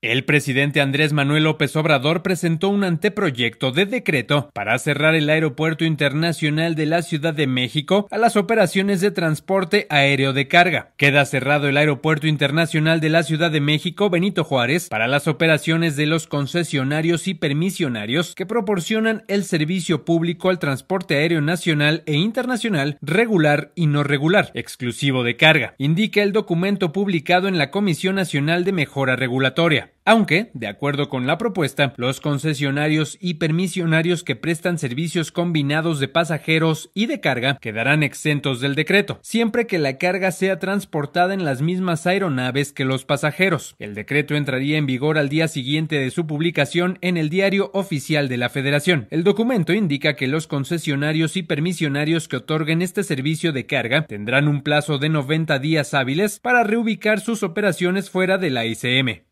El presidente Andrés Manuel López Obrador presentó un anteproyecto de decreto para cerrar el Aeropuerto Internacional de la Ciudad de México a las operaciones de transporte aéreo de carga. Queda cerrado el Aeropuerto Internacional de la Ciudad de México Benito Juárez para las operaciones de los concesionarios y permisionarios que proporcionan el servicio público al transporte aéreo nacional e internacional regular y no regular, exclusivo de carga, indica el documento publicado en la Comisión Nacional de Mejora Regulatoria. Aunque, de acuerdo con la propuesta, los concesionarios y permisionarios que prestan servicios combinados de pasajeros y de carga quedarán exentos del decreto, siempre que la carga sea transportada en las mismas aeronaves que los pasajeros. El decreto entraría en vigor al día siguiente de su publicación en el Diario Oficial de la Federación. El documento indica que los concesionarios y permisionarios que otorguen este servicio de carga tendrán un plazo de 90 días hábiles para reubicar sus operaciones fuera de la ICM.